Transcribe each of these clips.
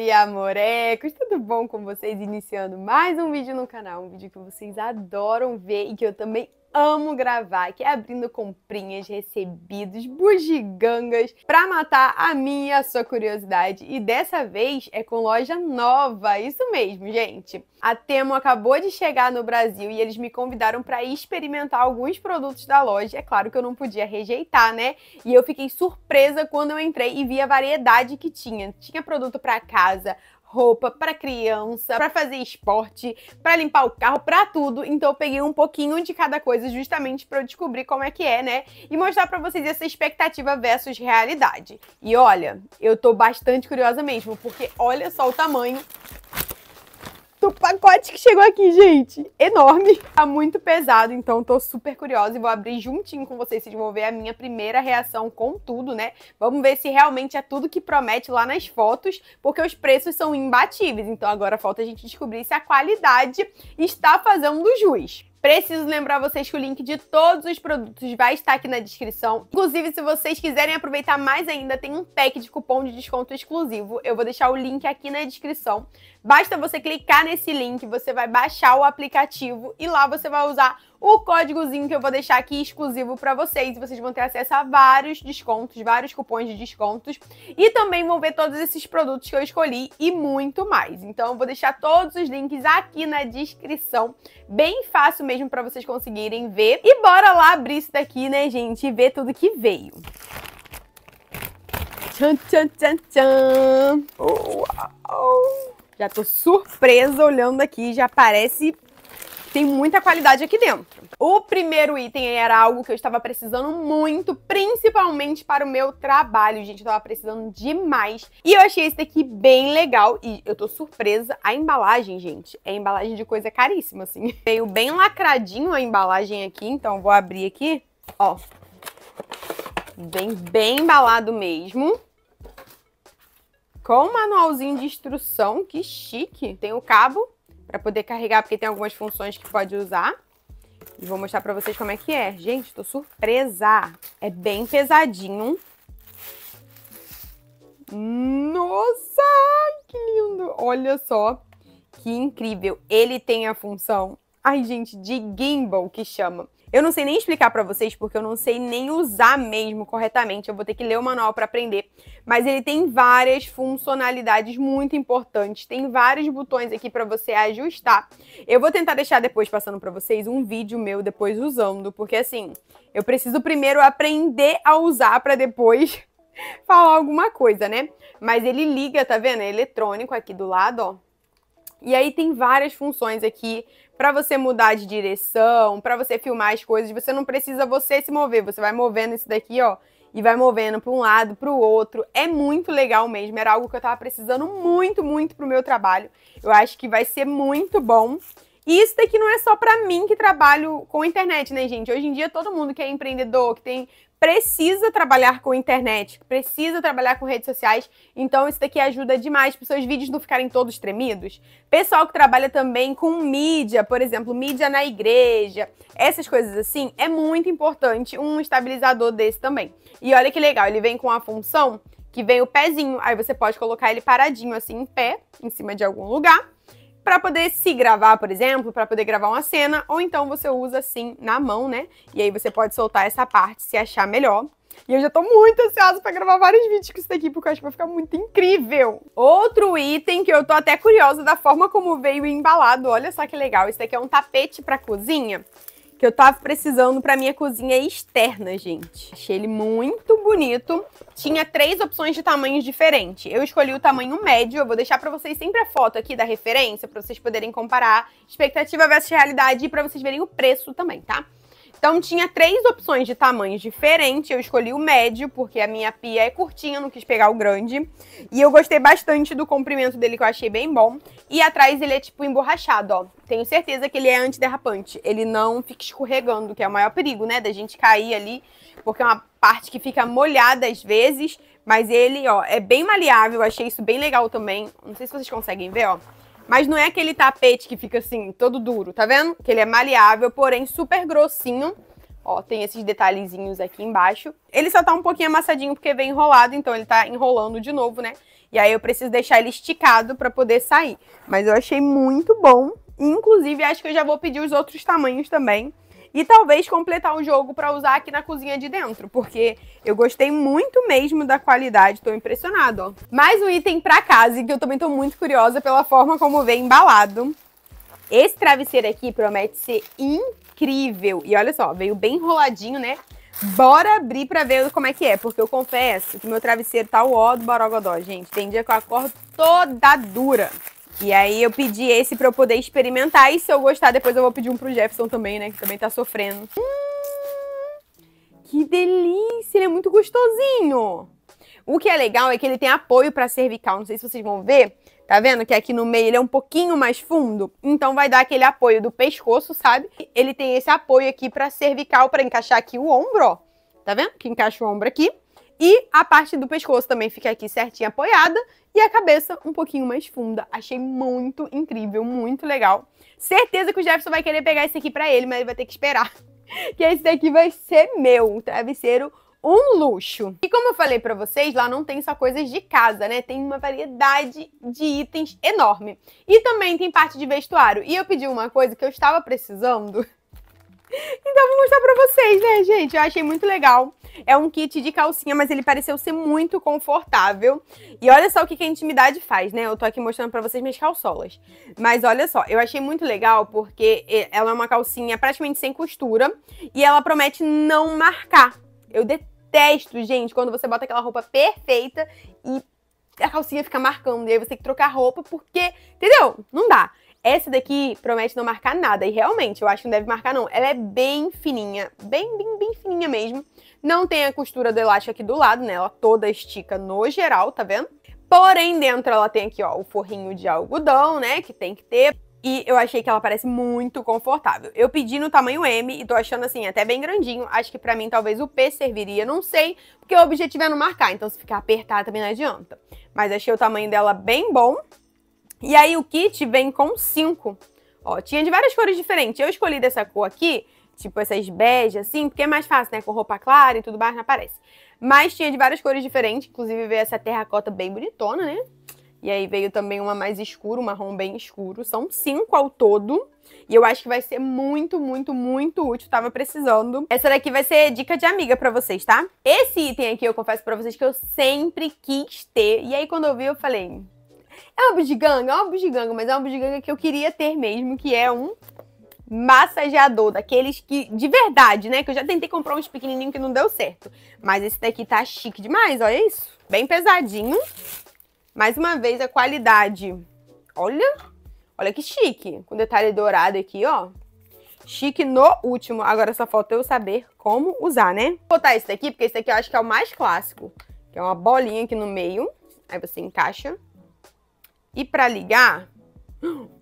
Oi, amorecos! Tudo bom com vocês? Iniciando mais um vídeo no canal, um vídeo que vocês adoram ver e que eu também amo gravar, que é abrindo comprinhas, recebidos, bugigangas, para matar a minha e a sua curiosidade. E dessa vez é com loja nova, isso mesmo, gente. A Temo acabou de chegar no Brasil e eles me convidaram para experimentar alguns produtos da loja. É claro que eu não podia rejeitar, né? E eu fiquei surpresa quando eu entrei e vi a variedade que tinha. Tinha produto para casa, roupa, para criança, para fazer esporte, para limpar o carro, para tudo. Então eu peguei um pouquinho de cada coisa justamente para eu descobrir como é que é, né? E mostrar para vocês essa expectativa versus realidade. E olha, eu tô bastante curiosa mesmo, porque olha só o tamanho do pacote que chegou aqui, gente. Enorme. Tá muito pesado, então tô super curiosa e vou abrir juntinho com vocês, vocês vão ver a minha primeira reação com tudo, né? Vamos ver se realmente é tudo que promete lá nas fotos, porque os preços são imbatíveis. Então agora falta a gente descobrir se a qualidade está fazendo jus. Preciso lembrar vocês que o link de todos os produtos vai estar aqui na descrição. Inclusive, se vocês quiserem aproveitar mais ainda, tem um pack de cupom de desconto exclusivo. Eu vou deixar o link aqui na descrição. Basta você clicar nesse link, você vai baixar o aplicativo e lá você vai usar o códigozinho que eu vou deixar aqui exclusivo para vocês. Vocês vão ter acesso a vários descontos, vários cupons de descontos e também vão ver todos esses produtos que eu escolhi e muito mais. Então eu vou deixar todos os links aqui na descrição, bem fácil mesmo para vocês conseguirem ver. E bora lá abrir isso daqui, né, gente, e ver tudo que veio. Tchan, tchan, tchan, tchan. Uau. Já tô surpresa olhando aqui, já parece tem muita qualidade aqui dentro. O primeiro item era algo que eu estava precisando muito, principalmente para o meu trabalho, gente. Eu estava precisando demais. E eu achei esse daqui bem legal e eu tô surpresa. A embalagem, gente, é embalagem de coisa caríssima, assim. Veio bem lacradinho a embalagem aqui, então vou abrir aqui. Ó. Vem bem embalado mesmo com um manualzinho de instrução, que chique. Tem o cabo para poder carregar, porque tem algumas funções que pode usar. E vou mostrar para vocês como é que é. Gente, tô surpresa! É bem pesadinho. Nossa, que lindo! Olha só, que incrível. Ele tem a função, ai gente, de gimbal que chama. Eu não sei nem explicar para vocês, porque eu não sei nem usar mesmo corretamente. Eu vou ter que ler o manual para aprender. Mas ele tem várias funcionalidades muito importantes. Tem vários botões aqui para você ajustar. Eu vou tentar deixar depois passando para vocês um vídeo meu depois usando, porque assim, eu preciso primeiro aprender a usar para depois falar alguma coisa, né? Mas ele liga, tá vendo? É eletrônico aqui do lado, ó e aí tem várias funções aqui para você mudar de direção, para você filmar as coisas. Você não precisa você se mover, você vai movendo isso daqui, ó, e vai movendo para um lado, para o outro. É muito legal mesmo, era algo que eu estava precisando muito, muito pro meu trabalho. Eu acho que vai ser muito bom. E isso daqui não é só para mim que trabalho com internet, né, gente? Hoje em dia todo mundo que é empreendedor, que tem precisa trabalhar com internet, precisa trabalhar com redes sociais, então isso daqui ajuda demais para os seus vídeos não ficarem todos tremidos. Pessoal que trabalha também com mídia, por exemplo, mídia na igreja, essas coisas assim, é muito importante um estabilizador desse também. E olha que legal, ele vem com a função que vem o pezinho, aí você pode colocar ele paradinho assim em pé, em cima de algum lugar, para poder se gravar, por exemplo, para poder gravar uma cena, ou então você usa assim na mão, né? E aí você pode soltar essa parte se achar melhor. E eu já tô muito ansiosa para gravar vários vídeos com isso daqui, porque eu acho que vai ficar muito incrível. Outro item que eu tô até curiosa da forma como veio embalado. Olha só que legal, isso daqui é um tapete para cozinha que eu tava precisando para minha cozinha externa, gente. Achei ele muito bonito. Tinha três opções de tamanhos diferentes. Eu escolhi o tamanho médio, eu vou deixar para vocês sempre a foto aqui da referência para vocês poderem comparar expectativa versus realidade e para vocês verem o preço também, tá? Então tinha três opções de tamanhos diferentes. Eu escolhi o médio, porque a minha pia é curtinha, não quis pegar o grande. E eu gostei bastante do comprimento dele, que eu achei bem bom. E atrás ele é tipo emborrachado, ó. Tenho certeza que ele é antiderrapante. Ele não fica escorregando, que é o maior perigo, né? Da gente cair ali, porque é uma parte que fica molhada às vezes. Mas ele, ó, é bem maleável. Achei isso bem legal também. Não sei se vocês conseguem ver, ó. Mas não é aquele tapete que fica assim, todo duro, tá vendo? Que ele é maleável, porém super grossinho. Ó, tem esses detalhezinhos aqui embaixo. Ele só tá um pouquinho amassadinho porque vem enrolado, então ele tá enrolando de novo, né? E aí eu preciso deixar ele esticado para poder sair. Mas eu achei muito bom. Inclusive, acho que eu já vou pedir os outros tamanhos também. E talvez completar o jogo para usar aqui na cozinha de dentro, porque eu gostei muito mesmo da qualidade, tô impressionado, ó. Mais um item para casa, que eu também tô muito curiosa pela forma como vem embalado. Esse travesseiro aqui promete ser incrível. E olha só, veio bem enroladinho, né? Bora abrir pra ver como é que é, porque eu confesso que meu travesseiro tá o ó do Barogodó, gente. Tem dia que eu acordo toda dura. E aí eu pedi esse pra eu poder experimentar. E se eu gostar, depois eu vou pedir um pro Jefferson também, né? Que também tá sofrendo. Hum, que delícia! Ele é muito gostosinho! O que é legal é que ele tem apoio pra cervical. Não sei se vocês vão ver. Tá vendo que aqui no meio ele é um pouquinho mais fundo? Então vai dar aquele apoio do pescoço, sabe? Ele tem esse apoio aqui pra cervical, pra encaixar aqui o ombro, ó. Tá vendo? Que encaixa o ombro aqui. E a parte do pescoço também fica aqui certinha apoiada e a cabeça um pouquinho mais funda. Achei muito incrível, muito legal. Certeza que o Jefferson vai querer pegar esse aqui pra ele, mas ele vai ter que esperar. que esse daqui vai ser meu, um travesseiro um luxo. E como eu falei para vocês, lá não tem só coisas de casa, né? Tem uma variedade de itens enorme. E também tem parte de vestuário. E eu pedi uma coisa que eu estava precisando Então vou mostrar pra vocês, né, gente? Eu achei muito legal. É um kit de calcinha, mas ele pareceu ser muito confortável. E olha só o que, a intimidade faz, né? Eu tô aqui mostrando pra vocês minhas calçolas. Mas olha só, eu achei muito legal porque ela é uma calcinha praticamente sem costura. E ela promete não marcar. Eu detesto, gente, quando você bota aquela roupa perfeita e a calcinha fica marcando. E aí você tem que trocar roupa porque, entendeu? Não dá. Essa daqui promete não marcar nada, e realmente, eu acho que não deve marcar não. Ela é bem fininha, bem, bem, bem fininha mesmo. Não tem a costura do elástico aqui do lado, né? Ela toda estica no geral, tá vendo? Porém, dentro ela tem aqui, ó, o forrinho de algodão, né? Que tem que ter. E eu achei que ela parece muito confortável. Eu pedi no tamanho M e tô achando assim, até bem grandinho. Acho que pra mim talvez o P serviria, não sei, porque o objetivo é não marcar. Então se ficar apertado também não adianta. Mas achei o tamanho dela bem bom. E aí o kit vem com cinco. Ó, tinha de várias cores diferentes. Eu escolhi dessa cor aqui, tipo essas bege, assim, porque é mais fácil, né? Com roupa clara e tudo mais, não aparece. Mas tinha de várias cores diferentes, inclusive veio essa terracota bem bonitona, né? E aí veio também uma mais escura, um marrom bem escuro. São cinco ao todo. E eu acho que vai ser muito, muito, muito útil. Tava precisando. Essa daqui vai ser dica de amiga pra vocês, tá? Esse item aqui eu confesso pra vocês que eu sempre quis ter. E aí quando eu vi eu falei, é uma bugiganga, é uma bugiganga, mas é uma bugiganga que eu queria ter mesmo, que é um massageador, daqueles que, de verdade, né? Que eu já tentei comprar uns pequenininhos que não deu certo. Mas esse daqui tá chique demais, olha isso. Bem pesadinho. Mais uma vez, a qualidade. Olha, olha que chique. Com detalhe dourado aqui, ó. Chique no último. Agora só falta eu saber como usar, né? Vou botar esse daqui, porque esse daqui eu acho que é o mais clássico. Que é uma bolinha aqui no meio. Aí você encaixa. E para ligar,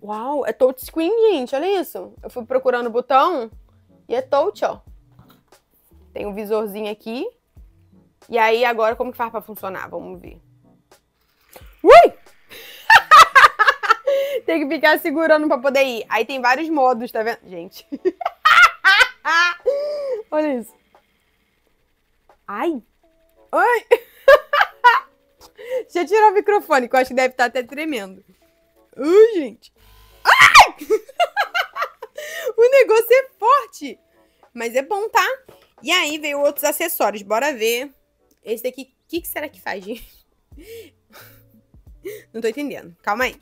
uau, é Screen, gente, olha isso. Eu fui procurando o botão e é touch, ó. Tem um visorzinho aqui. E aí, agora, como que faz pra funcionar? Vamos ver. Ui! tem que ficar segurando pra poder ir. Aí tem vários modos, tá vendo? Gente. olha isso. Ai! Ai! Deixa eu tirar o microfone, que eu acho que deve estar tá até tremendo. Uh, gente. Ai! o negócio é forte. Mas é bom, tá? E aí veio outros acessórios. Bora ver. Esse daqui, o que, que será que faz, gente? Não tô entendendo. Calma aí.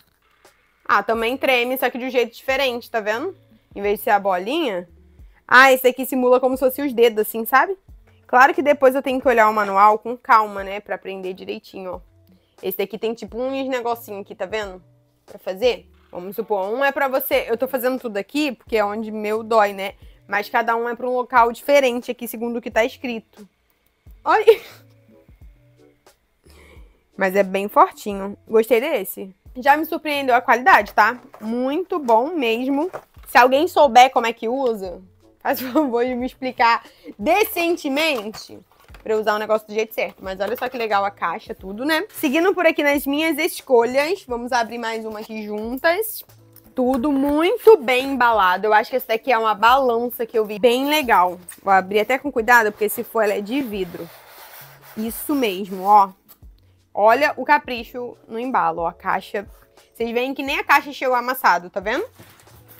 Ah, também treme, só que de um jeito diferente, tá vendo? Em vez de ser a bolinha. Ah, esse daqui simula como se fosse os dedos, assim, sabe? Claro que depois eu tenho que olhar o manual com calma, né? Pra aprender direitinho, ó. Esse daqui tem tipo uns negocinho aqui, tá vendo? Pra fazer. Vamos supor, um é pra você... Eu tô fazendo tudo aqui, porque é onde meu dói, né? Mas cada um é pra um local diferente aqui, segundo o que tá escrito. Olha... Mas é bem fortinho. Gostei desse. Já me surpreendeu a qualidade, tá? Muito bom mesmo. Se alguém souber como é que usa, faz favor de me explicar decentemente pra eu usar o negócio do jeito certo. Mas olha só que legal a caixa, tudo, né? Seguindo por aqui nas minhas escolhas, vamos abrir mais uma aqui juntas tudo, muito bem embalado. Eu acho que essa daqui é uma balança que eu vi bem legal. Vou abrir até com cuidado, porque se for ela é de vidro. Isso mesmo, ó. Olha o capricho no embalo, ó. A caixa... Vocês veem que nem a caixa chegou amassado, tá vendo?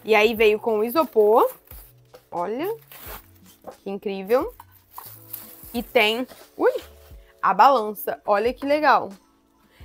E aí veio com isopor. Olha, que incrível. E tem ui, a balança. Olha que legal.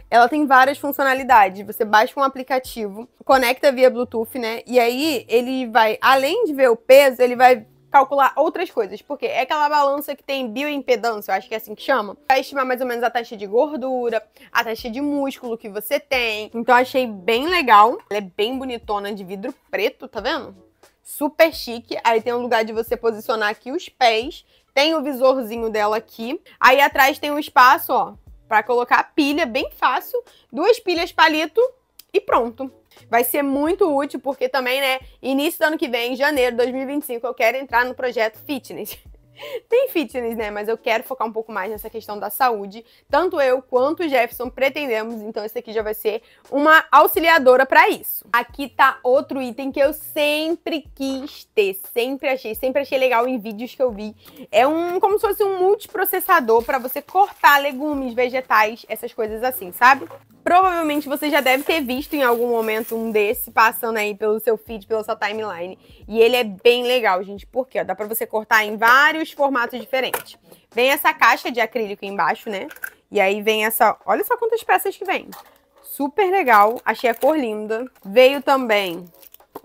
Ela tem várias funcionalidades. Você baixa um aplicativo, conecta via Bluetooth, né? E aí ele vai, além de ver o peso, ele vai calcular outras coisas, porque é aquela balança que tem bioimpedância, eu acho que é assim que chama, vai estimar mais ou menos a taxa de gordura, a taxa de músculo que você tem. Então achei bem legal. Ela é bem bonitona de vidro preto, tá vendo? Super chique. Aí tem um lugar de você posicionar aqui os pés tem o visorzinho dela aqui. Aí atrás tem um espaço, ó, para colocar a pilha, bem fácil. Duas pilhas palito e pronto. Vai ser muito útil porque também, né, início do ano que vem, em janeiro de 2025, eu quero entrar no projeto fitness. Tem fitness, né? Mas eu quero focar um pouco mais nessa questão da saúde. Tanto eu quanto o Jefferson pretendemos, então esse aqui já vai ser uma auxiliadora para isso. Aqui tá outro item que eu sempre quis ter, sempre achei, sempre achei legal em vídeos que eu vi. É um como se fosse um multiprocessador para você cortar legumes, vegetais, essas coisas assim, sabe? Provavelmente você já deve ter visto em algum momento um desse passando aí pelo seu feed, pela sua timeline. E ele é bem legal, gente, porque ó, dá para você cortar em vários formatos diferentes. Vem essa caixa de acrílico embaixo, né? E aí vem essa, olha só quantas peças que vem. Super legal, achei a cor linda. Veio também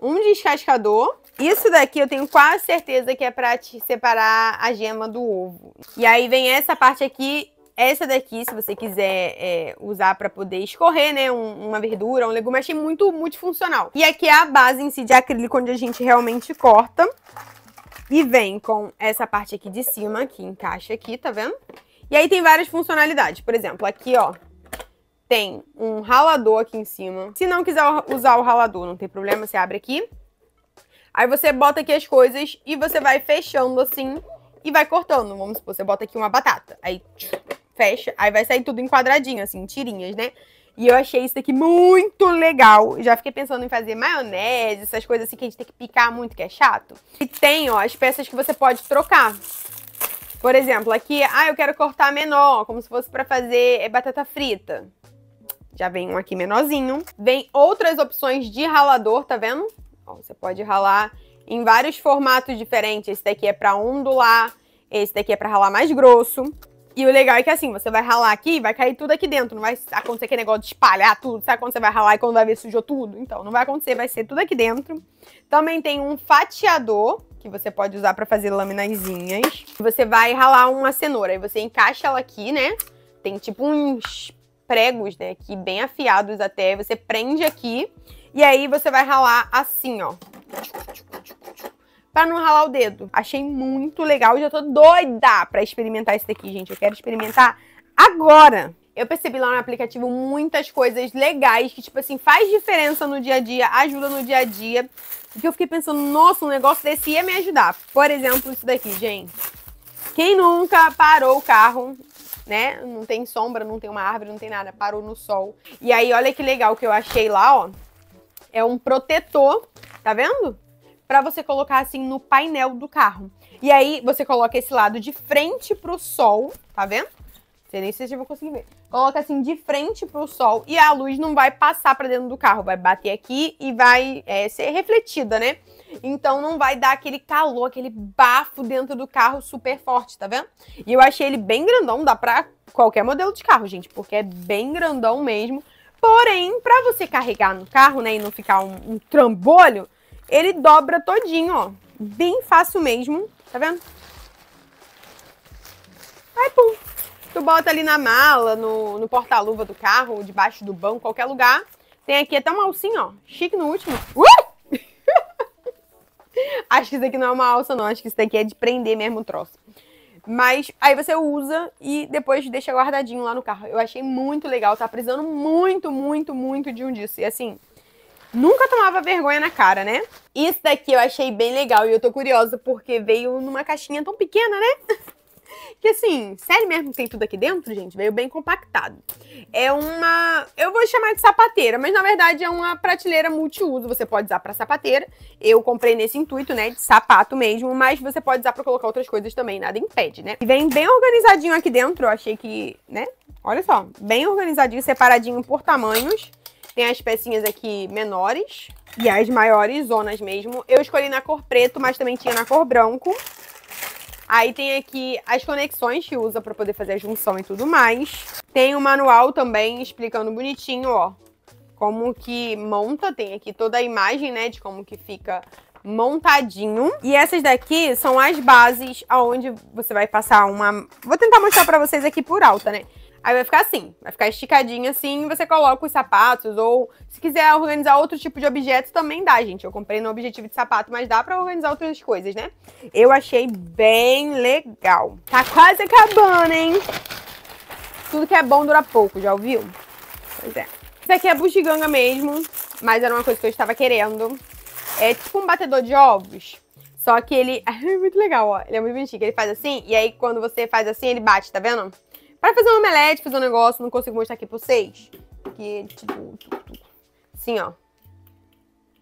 um descascador. Isso daqui eu tenho quase certeza que é para separar a gema do ovo. E aí vem essa parte aqui essa daqui, se você quiser é, usar para poder escorrer, né, um, uma verdura, um legume, achei muito multifuncional. E aqui é a base em si de acrílico, onde a gente realmente corta. E vem com essa parte aqui de cima, que encaixa aqui, tá vendo? E aí tem várias funcionalidades. Por exemplo, aqui, ó, tem um ralador aqui em cima. Se não quiser usar o ralador, não tem problema, você abre aqui. Aí você bota aqui as coisas e você vai fechando assim e vai cortando. Vamos supor, você bota aqui uma batata. Aí fecha, aí vai sair tudo enquadradinho, assim, tirinhas, né? E eu achei isso daqui muito legal. Já fiquei pensando em fazer maionese, essas coisas assim que a gente tem que picar muito, que é chato. E tem, ó, as peças que você pode trocar. Por exemplo, aqui, ah, eu quero cortar menor, como se fosse para fazer é, batata frita. Já vem um aqui menorzinho. Vem outras opções de ralador, tá vendo? Ó, você pode ralar em vários formatos diferentes. Esse daqui é para ondular, esse daqui é para ralar mais grosso. E o legal é que assim, você vai ralar aqui, vai cair tudo aqui dentro. Não vai acontecer aquele negócio de espalhar tudo. Sabe quando você vai ralar e quando vai ver sujou tudo? Então, não vai acontecer, vai ser tudo aqui dentro. Também tem um fatiador, que você pode usar para fazer laminazinhas. Você vai ralar uma cenoura e você encaixa ela aqui, né? Tem tipo uns pregos, né, aqui bem afiados até, você prende aqui e aí você vai ralar assim, ó para não ralar o dedo. Achei muito legal e já tô doida para experimentar esse daqui, gente. Eu quero experimentar agora. Eu percebi lá no aplicativo muitas coisas legais que, tipo assim, faz diferença no dia a dia, ajuda no dia a dia. E eu fiquei pensando, nossa, um negócio desse ia me ajudar. Por exemplo, isso daqui, gente. Quem nunca parou o carro né? Não tem sombra, não tem uma árvore, não tem nada. Parou no sol. E aí, olha que legal que eu achei lá, ó. É um protetor, tá vendo? para você colocar assim no painel do carro. E aí você coloca esse lado de frente pro sol, tá vendo? Sei nem se vocês vão conseguir ver. Coloca assim de frente pro sol e a luz não vai passar para dentro do carro, vai bater aqui e vai é, ser refletida, né? Então não vai dar aquele calor, aquele bafo dentro do carro super forte, tá vendo? E eu achei ele bem grandão, dá pra qualquer modelo de carro, gente, porque é bem grandão mesmo. Porém, para você carregar no carro, né, e não ficar um, um trambolho, ele dobra todinho, ó. Bem fácil mesmo, tá vendo? Aí, pum. Tu bota ali na mala, no, no porta-luva do carro, debaixo do banco, qualquer lugar. Tem aqui até uma alcinha, ó. Chique no último. Uh! acho que isso aqui não é uma alça, não. Acho que isso daqui é de prender mesmo o troço. Mas aí você usa e depois deixa guardadinho lá no carro. Eu achei muito legal. Tá precisando muito, muito, muito de um disso. E assim, nunca tomava vergonha na cara, né? Isso daqui eu achei bem legal e eu tô curiosa porque veio numa caixinha tão pequena, né? que assim, sério mesmo tem tudo aqui dentro, gente? Veio bem compactado. É uma, eu vou chamar de sapateira, mas na verdade é uma prateleira multiuso, você pode usar para sapateira. Eu comprei nesse intuito, né, de sapato mesmo, mas você pode usar para colocar outras coisas também, nada impede, né? vem bem organizadinho aqui dentro, eu achei que, né? Olha só, bem organizadinho, separadinho por tamanhos. Tem as pecinhas aqui menores e as maiores zonas mesmo. Eu escolhi na cor preto, mas também tinha na cor branco. Aí tem aqui as conexões que usa para poder fazer a junção e tudo mais. Tem o um manual também explicando bonitinho, ó, como que monta. Tem aqui toda a imagem, né, de como que fica montadinho. E essas daqui são as bases aonde você vai passar uma... Vou tentar mostrar para vocês aqui por alta, né? Aí vai ficar assim, vai ficar esticadinho assim, você coloca os sapatos, ou se quiser organizar outro tipo de objeto, também dá, gente. Eu comprei no objetivo de sapato, mas dá para organizar outras coisas, né? Eu achei bem legal. Tá quase acabando, hein? Tudo que é bom dura pouco, já ouviu? Pois é. Isso aqui é bugiganga mesmo, mas era uma coisa que eu estava querendo. É tipo um batedor de ovos, só que ele... É muito legal, ó. Ele é muito bonitinho, ele faz assim, e aí quando você faz assim, ele bate, tá vendo? Para fazer um omelete, fazer um negócio, não consigo mostrar aqui pra vocês. Que tipo. Assim, ó.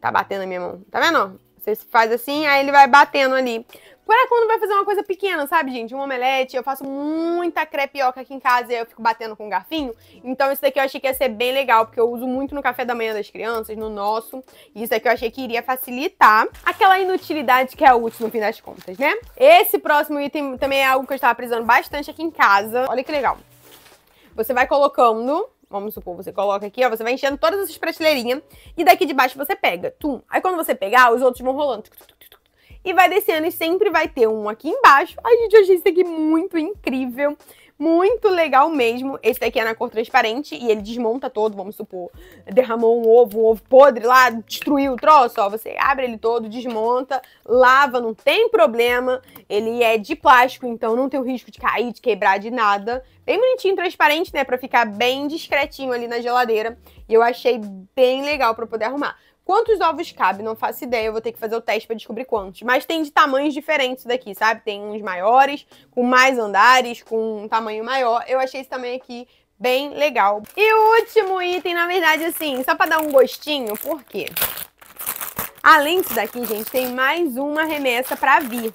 Tá batendo a minha mão. Tá vendo? Você faz assim, aí ele vai batendo ali. Para é quando vai fazer uma coisa pequena, sabe, gente? Um omelete, eu faço muita crepioca aqui em casa e eu fico batendo com um garfinho. Então isso daqui eu achei que ia ser bem legal, porque eu uso muito no café da manhã das crianças, no nosso. E isso daqui eu achei que iria facilitar aquela inutilidade que é útil no fim das contas, né? Esse próximo item também é algo que eu estava precisando bastante aqui em casa. Olha que legal. Você vai colocando vamos supor, você coloca aqui, ó, você vai enchendo todas essas prateleirinhas e daqui de baixo você pega, tum. Aí quando você pegar, os outros vão rolando. Tuc, tuc, tuc, e vai descendo e sempre vai ter um aqui embaixo. Ai, gente, eu achei esse aqui muito incrível. Muito legal mesmo. Esse daqui é na cor transparente e ele desmonta todo, vamos supor. Derramou um ovo, um ovo podre lá, destruiu o troço, ó. Você abre ele todo, desmonta, lava, não tem problema. Ele é de plástico, então não tem o risco de cair, de quebrar, de nada. Bem bonitinho, transparente, né? Pra ficar bem discretinho ali na geladeira. E eu achei bem legal pra poder arrumar. Quantos ovos cabe? Não faço ideia, eu vou ter que fazer o teste para descobrir quantos. Mas tem de tamanhos diferentes daqui, sabe? Tem uns maiores, com mais andares, com um tamanho maior. Eu achei esse tamanho aqui bem legal. E o último item, na verdade, assim, só para dar um gostinho, por quê? Além disso daqui, gente, tem mais uma remessa para vir.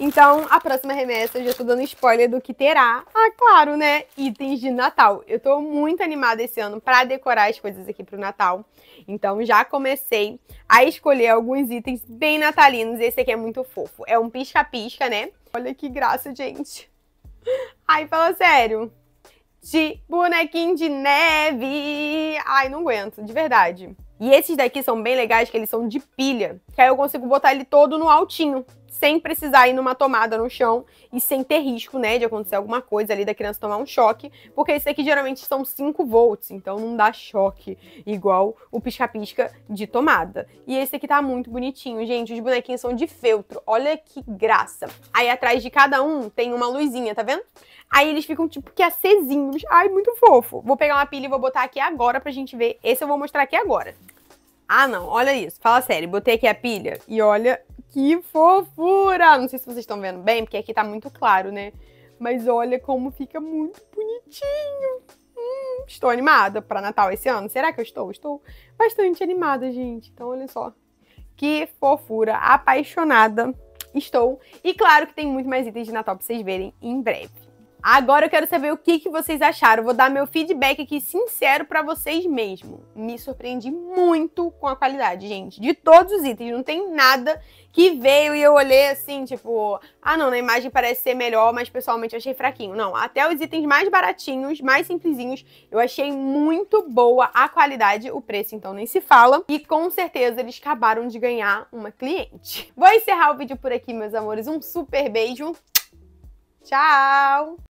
Então, a próxima remessa, eu já tô dando spoiler do que terá. Ah, claro, né? Itens de Natal. Eu tô muito animada esse ano para decorar as coisas aqui pro Natal. Então, já comecei a escolher alguns itens bem natalinos. Esse aqui é muito fofo. É um pisca-pisca, né? Olha que graça, gente. Ai, fala sério. De bonequinho de neve. Ai, não aguento, de verdade. E esses daqui são bem legais, que eles são de pilha. Que aí eu consigo botar ele todo no altinho sem precisar ir numa tomada no chão e sem ter risco, né, de acontecer alguma coisa ali da criança tomar um choque, porque esse aqui geralmente são 5 volts, então não dá choque igual o pisca-pisca de tomada. E esse aqui tá muito bonitinho, gente, os bonequinhos são de feltro, olha que graça. Aí atrás de cada um tem uma luzinha, tá vendo? Aí eles ficam tipo que acesinhos, ai, muito fofo. Vou pegar uma pilha e vou botar aqui agora pra gente ver, esse eu vou mostrar aqui agora. Ah, não, olha isso. Fala sério, botei aqui a pilha e olha que fofura! Não sei se vocês estão vendo bem, porque aqui tá muito claro, né? Mas olha como fica muito bonitinho. Hum, estou animada para Natal esse ano. Será que eu estou? Estou bastante animada, gente. Então, olha só. Que fofura! Apaixonada estou. E claro que tem muito mais itens de Natal para vocês verem em breve. Agora eu quero saber o que, que vocês acharam. Vou dar meu feedback aqui sincero para vocês mesmo. Me surpreendi muito com a qualidade, gente. De todos os itens, não tem nada que veio e eu olhei assim, tipo, ah não, na imagem parece ser melhor, mas pessoalmente eu achei fraquinho. Não, até os itens mais baratinhos, mais simplesinhos, eu achei muito boa a qualidade, o preço então nem se fala. E com certeza eles acabaram de ganhar uma cliente. Vou encerrar o vídeo por aqui, meus amores. Um super beijo. Tchau!